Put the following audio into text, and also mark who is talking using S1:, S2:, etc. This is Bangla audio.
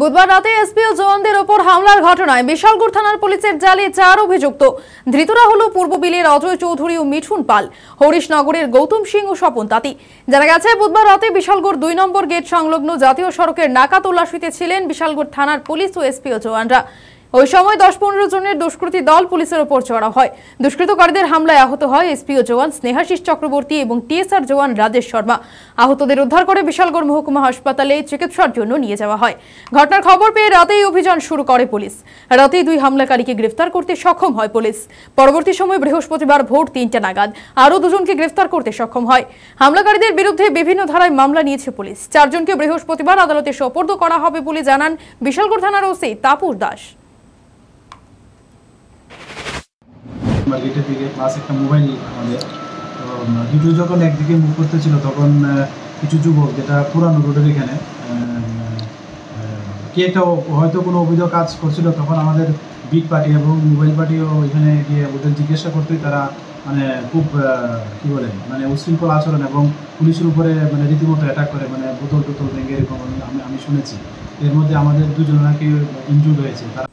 S1: বুধবার রাতে এসপি ও জওয়ানদের ওপর হামলার ঘটনায় বিশালগড় থানার পুলিশের জালে চার অভিযুক্ত ধৃতরা হল বিলের অজয় চৌধুরী ও মিঠুন পাল হরিশনগরের গৌতম সিং ও স্বপন তাঁতি জানা গেছে বুধবার রাতে বিশালগড় দুই নম্বর গেট সংলগ্ন জাতীয় সড়কের নাকা তল্লাশিতে ছিলেন বিশালগড় থানার পুলিশ ও এসপি ও জওয়ানরা ওই সময় দশ পনেরো জনের দুষ্কৃতী দল পুলিশের ওপর চড়া হয় দুষ্কৃতকারীদের হামলায় আহত হয় এসপিও জওয়ান স্নেহাশিস চক্রবর্তী এবং টিএসআর জওয়ান রাজেশ শর্মা আহতদের উদ্ধার করে বিশালগড় মহকুমা হাসপাতালে চিকিৎসার জন্য নিয়ে যাওয়া হয় ঘটনার খবর পেয়ে রাতেই অভিযান শুরু করে পুলিশ রাতেই দুই হামলাকারীকে গ্রেফতার করতে সক্ষম হয় পুলিশ পরবর্তী সময়ে বৃহস্পতিবার ভোর তিনটা নাগাদ আরও দুজনকে গ্রেফতার করতে সক্ষম হয় হামলাকারীদের বিরুদ্ধে বিভিন্ন ধারায় মামলা নিয়েছে পুলিশ চারজনকে বৃহস্পতিবার আদালতে সোপর্দ করা হবে বলে জানান বিশালগড় থানার ওসি তাপুর দাস
S2: মার্কেটের দিকে প্লাস একটা মোবাইল আমাদের তো দুটো যখন একদিকে করতে করতেছিল তখন কিছু যুবক যেটা পুরানো রোডের এখানে কে একটা হয়তো কোনো অবৈধ কাজ করছিল তখন আমাদের বিট পার্টি এবং মোবাইল পার্টিও ওইখানে গিয়ে ওদের জিজ্ঞাসা করতেই তারা মানে খুব কি বলে মানে উশৃঙ্খল আচরণ এবং পুলিশের উপরে মানে রীতিমতো অ্যাটাক করে মানে বোতল টোতল ভেঙে এরকম আমি আমি শুনেছি এর মধ্যে আমাদের দুজন নাকি ইনজুর হয়েছে তারা